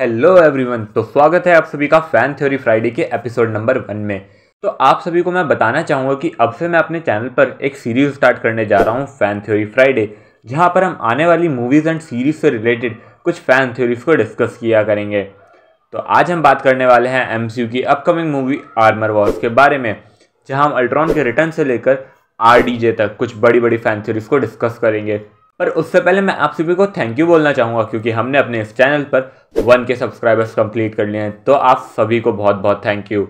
hello everyone तो स्वागत है आप सभी का फैन थ्योरी फ्राइडे के एपिसोड नंबर वन में तो आप सभी को मैं बताना चाहूँगा कि अब से मैं अपने चैनल पर एक सीरीज़ स्टार्ट करने जा रहा हूँ फैन थ्योरी फ्राइडे जहाँ पर हम आने वाली मूवीज़ एंड सीरीज़ से रिलेटेड कुछ फ़ैन थ्योरीज को डिस्कस किया करेंगे तो आज हम बात करने वाले हैं एम की अपकमिंग मूवी आर्मर वॉर्स के बारे में जहाँ हम अल्ट्रॉन के रिटर्न से लेकर आर तक कुछ बड़ी बड़ी फ़ैन थ्योरीज को डिस्कस करेंगे पर उससे पहले मैं आप सभी को थैंक यू बोलना चाहूँगा क्योंकि हमने अपने इस चैनल पर वन के सब्सक्राइबर्स कंप्लीट कर लिए हैं तो आप सभी को बहुत बहुत थैंक यू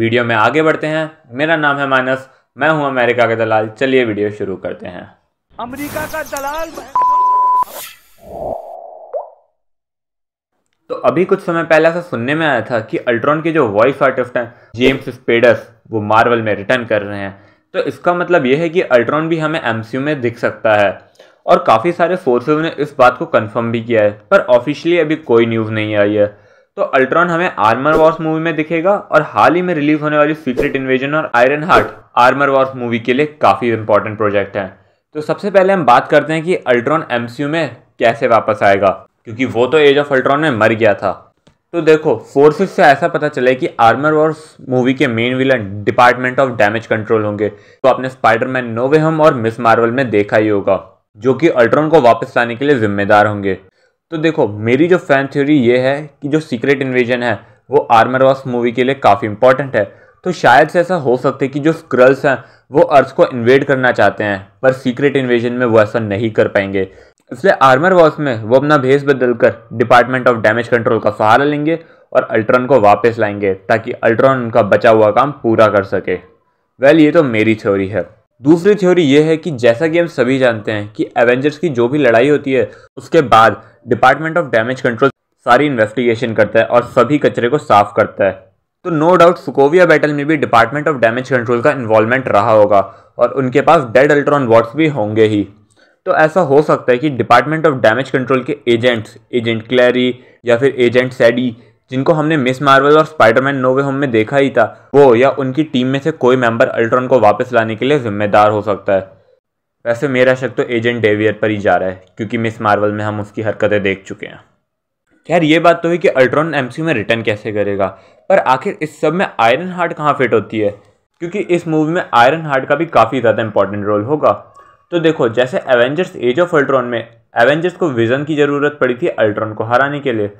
वीडियो में आगे बढ़ते हैं मेरा नाम है मानस मैं हूं अमेरिका का दलाल चलिए वीडियो शुरू करते हैं अमेरिका का दलाल तो अभी कुछ समय पहले ऐसा सुनने में आया था कि अल्ट्रॉन के जो वॉइस आर्टिस्ट हैं जेम्स स्पेडस वो मार्वल में रिटर्न कर रहे हैं तो इसका मतलब यह है कि अल्ट्रॉन भी हमें एमसीयू में दिख सकता है और काफ़ी सारे सोर्सेज ने इस बात को कंफर्म भी किया है पर ऑफिशियली अभी कोई न्यूज़ नहीं आई है तो अल्ट्रॉन हमें आर्मर वॉर्स मूवी में दिखेगा और हाल ही में रिलीज होने वाली सीक्रेट इन्वेजन और Ironheart Armor Wars movie के लिए काफ़ी इंपॉर्टेंट प्रोजेक्ट है तो सबसे पहले हम बात करते हैं कि अल्ट्रॉन एमसीयू में कैसे वापस आएगा क्योंकि वो तो एज ऑफ अल्ट्रॉन में मर गया था तो देखो फोर्सेस से ऐसा पता चले कि आर्मर वॉर्स मूवी के main villain department of damage control होंगे तो आपने स्पाइडरमैन नोवे होम और मिस मार्वल में देखा ही होगा जो कि अल्ट्रॉन को वापस लाने के लिए जिम्मेदार होंगे तो देखो मेरी जो फैन थ्योरी ये है कि जो सीक्रेट इन्वेजन है वो आर्मर वॉस मूवी के लिए काफ़ी इंपॉर्टेंट है तो शायद से ऐसा हो सकता है कि जो स्क्रल्स हैं वो अर्थ को इन्वेड करना चाहते हैं पर सीक्रेट इन्वेजन में वो ऐसा नहीं कर पाएंगे इसलिए आर्मर वॉस में वो अपना भेस बदल कर डिपार्टमेंट ऑफ डैमेज कंट्रोल का सहारा लेंगे और अल्ट्रॉन को वापस लाएंगे ताकि अल्ट्रॉन उनका बचा हुआ काम पूरा कर सके वेल well, ये तो मेरी थ्योरी है दूसरी थ्योरी ये है कि जैसा कि हम सभी जानते हैं कि एवेंजर्स की जो भी लड़ाई होती है उसके बाद डिपार्टमेंट ऑफ डैमेज कंट्रोल सारी इन्वेस्टिगेशन करता है और सभी कचरे को साफ करता है तो नो डाउट सुकोविया बैटल में भी डिपार्टमेंट ऑफ डैमेज कंट्रोल का इन्वॉल्वमेंट रहा होगा और उनके पास डेड अल्ट्रॉन वॉट्स भी होंगे ही तो ऐसा हो सकता है कि डिपार्टमेंट ऑफ डैमेज कंट्रोल के एजेंट्स एजेंट क्लैरी या फिर एजेंट सैडी जिनको हमने मिस मार्वल और स्पाइडरमैन नोवे होम में देखा ही था वो या उनकी टीम में से कोई मेंबर अल्ट्रॉन को वापस लाने के लिए जिम्मेदार हो सकता है वैसे मेरा शक तो एजेंट डेवियर पर ही जा रहा है क्योंकि मिस मार्वल में हम उसकी हरकतें देख चुके हैं खैर ये बात तो हुई कि अल्ट्रॉन एम में रिटर्न कैसे करेगा पर आखिर इस सब में आयरन हार्ट कहाँ फिट होती है क्योंकि इस मूवी में आयरन हार्ट का भी काफ़ी ज़्यादा इंपॉर्टेंट रोल होगा तो देखो जैसे एवेंजर्स एज ऑफ अल्ट्रॉन में एवेंजर्स को विजन की ज़रूरत पड़ी थी अल्ट्रॉन को हराने के लिए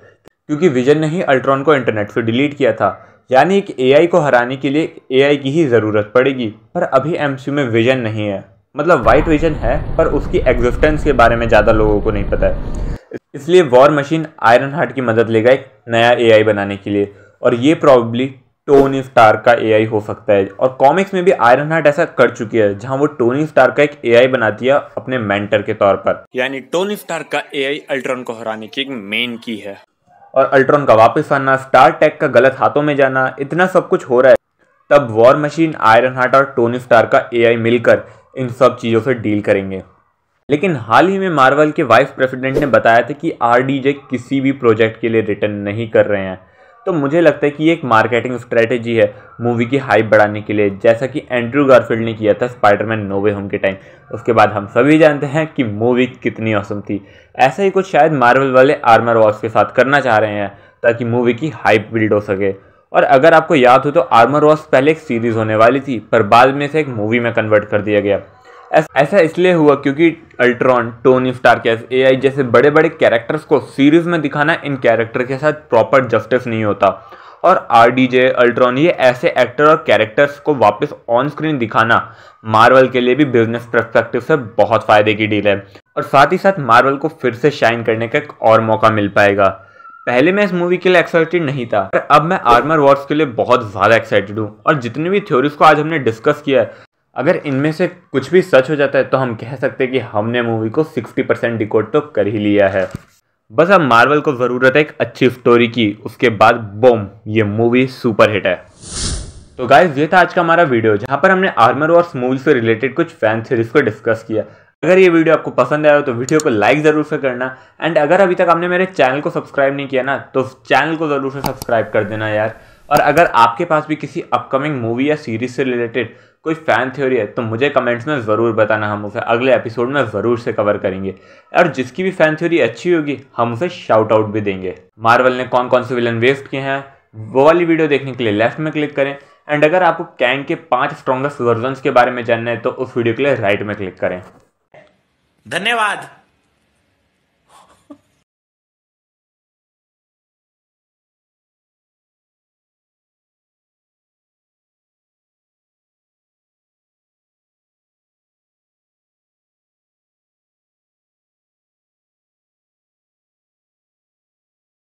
क्योंकि विजन ने ही अल्ट्रॉन को इंटरनेट से डिलीट किया था यानी एक एआई को हराने के लिए एआई की ही ज़रूरत पड़ेगी पर अभी एमसीयू में विजन नहीं है मतलब वाइट विजन है पर उसकी एग्जिस्टेंस के बारे में ज़्यादा लोगों को नहीं पता है इसलिए वॉर मशीन आयरन हार्ट की मदद लेगा एक नया एआई बनाने के लिए और ये प्रॉब्ली टोनी स्टार का एआई हो सकता है और कॉमिक्स में भी आयरन हार्ट ऐसा कर चुकी है जहां वो टोनी स्टार का एक एआई बनाती है अपने मेंटर के तौर पर यानी टोनी स्टार का एआई अल्ट्रॉन को हराने की एक मेन की है और अल्ट्रॉन का वापस आना स्टार टेक का गलत हाथों में जाना इतना सब कुछ हो रहा है तब वॉर मशीन आयरन हार्ट और टोनी स्टार का ए मिलकर इन सब चीज़ों से डील करेंगे लेकिन हाल ही में मार्वल के वाइस प्रेसिडेंट ने बताया था कि आर किसी भी प्रोजेक्ट के लिए रिटर्न नहीं कर रहे हैं तो मुझे लगता है कि ये एक मार्केटिंग स्ट्रेटेजी है मूवी की हाइप बढ़ाने के लिए जैसा कि एंड्रू गारफील्ड ने किया था स्पाइडरमैन नोवे होम के टाइम उसके बाद हम सभी जानते हैं कि मूवी कितनी औसम थी ऐसा ही कुछ शायद मार्वल वाले आर्मर वॉर्स के साथ करना चाह रहे हैं ताकि मूवी की हाइप बिल्ड हो सके और अगर आपको याद हो तो आर्मर वॉर्स पहले एक सीरीज़ होने वाली थी पर बाद में इसे एक मूवी में कन्वर्ट कर दिया गया ऐसा इसलिए हुआ क्योंकि अल्ट्रॉन टोनी स्टार के आई जैसे बड़े बड़े कैरेक्टर्स को सीरीज में दिखाना इन कैरेक्टर के साथ प्रॉपर जस्टिस नहीं होता और आर डी जे अल्ट्रॉन ये ऐसे एक्टर और कैरेक्टर्स को वापस ऑन स्क्रीन दिखाना मार्वल के लिए भी बिजनेस परस्पेक्टिव से बहुत फ़ायदे की डील है और साथ ही साथ मार्वल को फिर से शाइन करने का एक और मौका मिल पाएगा पहले मैं इस मूवी के लिए एक्साइटेड नहीं था पर अब मैं आर्मर वॉर्स के लिए बहुत ज़्यादा एक्साइटेड हूँ और जितनी भी थ्योरीज को आज हमने डिस्कस किया है अगर इनमें से कुछ भी सच हो जाता है तो हम कह सकते हैं कि हमने मूवी को 60 परसेंट डिकोड तो कर ही लिया है बस अब मार्वल को ज़रूरत है एक अच्छी स्टोरी की उसके बाद बम ये मूवी सुपर हिट है तो गाइज ये था आज का हमारा वीडियो जहाँ पर हमने आर्मर वॉर्स मूवी से रिलेटेड कुछ फैन सीरीज को डिस्कस किया अगर ये वीडियो आपको पसंद आया हो तो वीडियो को लाइक ज़रूर से करना एंड अगर अभी तक आपने मेरे चैनल को सब्सक्राइब नहीं किया ना तो चैनल को ज़रूर से सब्सक्राइब कर देना यार और अगर आपके पास भी किसी अपकमिंग मूवी या सीरीज से रिलेटेड कोई फ़ैन थ्योरी है तो मुझे कमेंट्स में ज़रूर बताना हम उसे अगले एपिसोड में ज़रूर से कवर करेंगे और जिसकी भी फ़ैन थ्योरी अच्छी होगी हम उसे शाउट आउट भी देंगे मार्वल ने कौन कौन से विलन वेस्ट किए हैं वो वाली वीडियो देखने के लिए लेफ्ट में क्लिक करें एंड अगर आपको कैंग के पांच स्ट्रॉन्गेस्ट वर्जन के बारे में जानना है तो उस वीडियो के लिए राइट में क्लिक करें धन्यवाद